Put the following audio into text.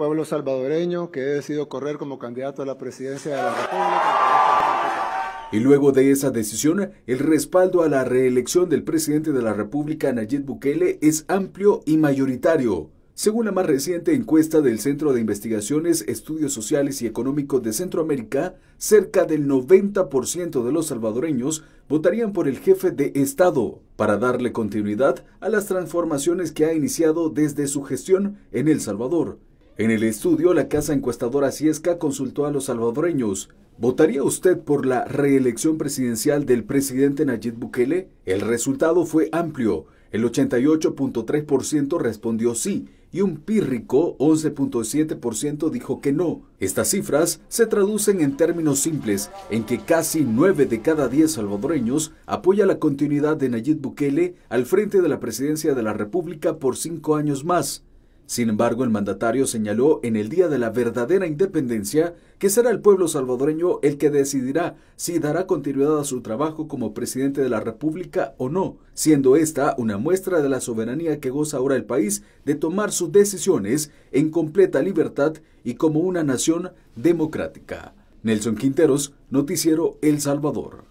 pueblo salvadoreño que he decidido correr como candidato a la presidencia de la República. Y luego de esa decisión, el respaldo a la reelección del presidente de la República, Nayib Bukele, es amplio y mayoritario. Según la más reciente encuesta del Centro de Investigaciones, Estudios Sociales y Económicos de Centroamérica, cerca del 90% de los salvadoreños votarían por el jefe de Estado para darle continuidad a las transformaciones que ha iniciado desde su gestión en El Salvador en el estudio, la casa encuestadora Ciesca consultó a los salvadoreños. ¿Votaría usted por la reelección presidencial del presidente Nayib Bukele? El resultado fue amplio. El 88.3% respondió sí y un pírrico 11.7% dijo que no. Estas cifras se traducen en términos simples en que casi 9 de cada 10 salvadoreños apoya la continuidad de Nayib Bukele al frente de la presidencia de la República por 5 años más. Sin embargo, el mandatario señaló en el Día de la Verdadera Independencia que será el pueblo salvadoreño el que decidirá si dará continuidad a su trabajo como presidente de la República o no, siendo esta una muestra de la soberanía que goza ahora el país de tomar sus decisiones en completa libertad y como una nación democrática. Nelson Quinteros, Noticiero El Salvador.